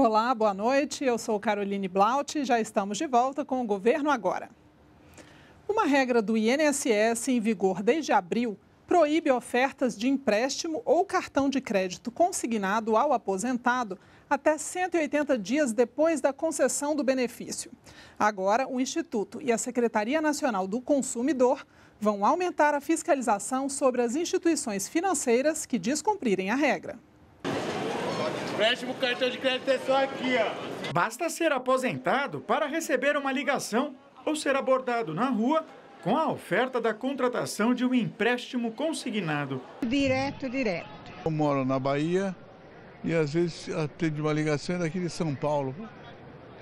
Olá, boa noite. Eu sou Caroline Blaut e já estamos de volta com o Governo Agora. Uma regra do INSS em vigor desde abril proíbe ofertas de empréstimo ou cartão de crédito consignado ao aposentado até 180 dias depois da concessão do benefício. Agora, o Instituto e a Secretaria Nacional do Consumidor vão aumentar a fiscalização sobre as instituições financeiras que descumprirem a regra. Empréstimo cartão de crédito é só aqui, ó. Basta ser aposentado para receber uma ligação ou ser abordado na rua com a oferta da contratação de um empréstimo consignado. Direto, direto. Eu moro na Bahia e às vezes atende uma ligação é daqui de São Paulo.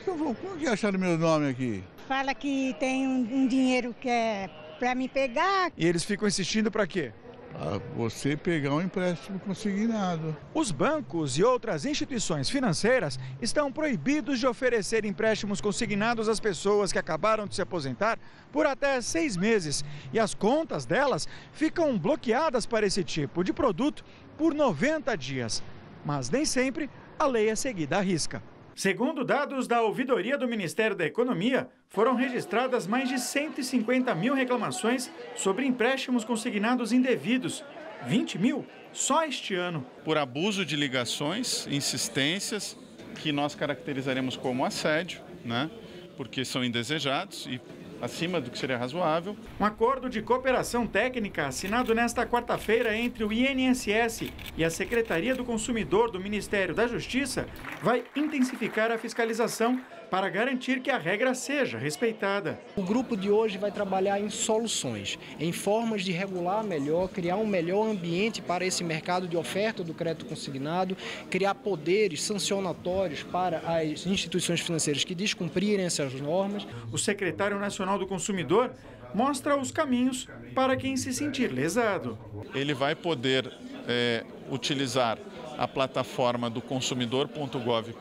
como que acharam meu nome aqui? Fala que tem um, um dinheiro que é para me pegar. E eles ficam insistindo para quê? a você pegar um empréstimo consignado. Os bancos e outras instituições financeiras estão proibidos de oferecer empréstimos consignados às pessoas que acabaram de se aposentar por até seis meses. E as contas delas ficam bloqueadas para esse tipo de produto por 90 dias. Mas nem sempre a lei é seguida à risca. Segundo dados da ouvidoria do Ministério da Economia, foram registradas mais de 150 mil reclamações sobre empréstimos consignados indevidos, 20 mil só este ano. Por abuso de ligações, insistências, que nós caracterizaremos como assédio, né? porque são indesejados e acima do que seria razoável. Um acordo de cooperação técnica assinado nesta quarta-feira entre o INSS e a Secretaria do Consumidor do Ministério da Justiça vai intensificar a fiscalização para garantir que a regra seja respeitada. O grupo de hoje vai trabalhar em soluções, em formas de regular melhor, criar um melhor ambiente para esse mercado de oferta do crédito consignado, criar poderes sancionatórios para as instituições financeiras que descumprirem essas normas. O secretário nacional do consumidor mostra os caminhos para quem se sentir lesado. Ele vai poder é, utilizar a plataforma do consumidor.gov.br.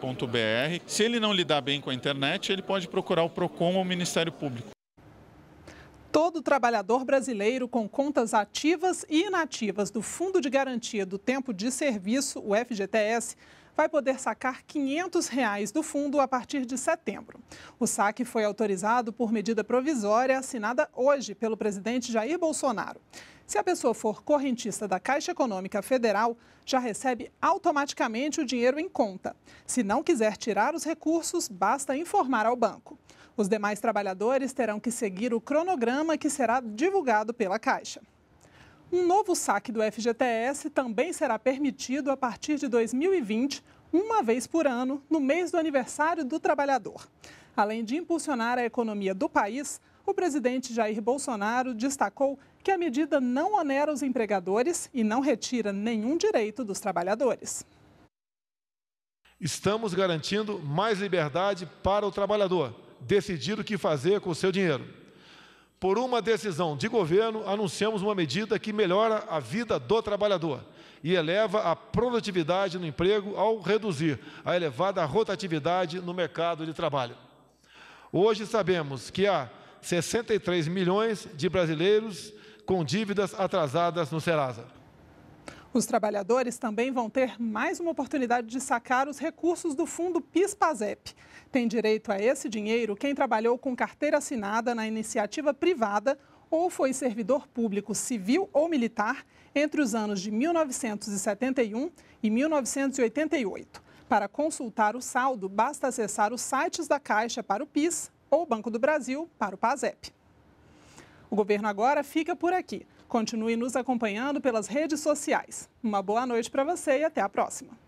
Se ele não lidar bem com a internet, ele pode procurar o PROCON ou o Ministério Público. Todo trabalhador brasileiro com contas ativas e inativas do Fundo de Garantia do Tempo de Serviço, o FGTS, vai poder sacar R$ 500 reais do fundo a partir de setembro. O saque foi autorizado por medida provisória assinada hoje pelo presidente Jair Bolsonaro. Se a pessoa for correntista da Caixa Econômica Federal, já recebe automaticamente o dinheiro em conta. Se não quiser tirar os recursos, basta informar ao banco. Os demais trabalhadores terão que seguir o cronograma que será divulgado pela Caixa. Um novo saque do FGTS também será permitido a partir de 2020, uma vez por ano, no mês do aniversário do trabalhador. Além de impulsionar a economia do país, o presidente Jair Bolsonaro destacou que a medida não onera os empregadores e não retira nenhum direito dos trabalhadores. Estamos garantindo mais liberdade para o trabalhador decidir o que fazer com o seu dinheiro. Por uma decisão de governo, anunciamos uma medida que melhora a vida do trabalhador e eleva a produtividade no emprego ao reduzir a elevada rotatividade no mercado de trabalho. Hoje sabemos que há 63 milhões de brasileiros com dívidas atrasadas no Serasa. Os trabalhadores também vão ter mais uma oportunidade de sacar os recursos do fundo PIS-PASEP. Tem direito a esse dinheiro quem trabalhou com carteira assinada na iniciativa privada ou foi servidor público civil ou militar entre os anos de 1971 e 1988. Para consultar o saldo, basta acessar os sites da Caixa para o PIS, ou Banco do Brasil para o PASEP. O governo agora fica por aqui. Continue nos acompanhando pelas redes sociais. Uma boa noite para você e até a próxima.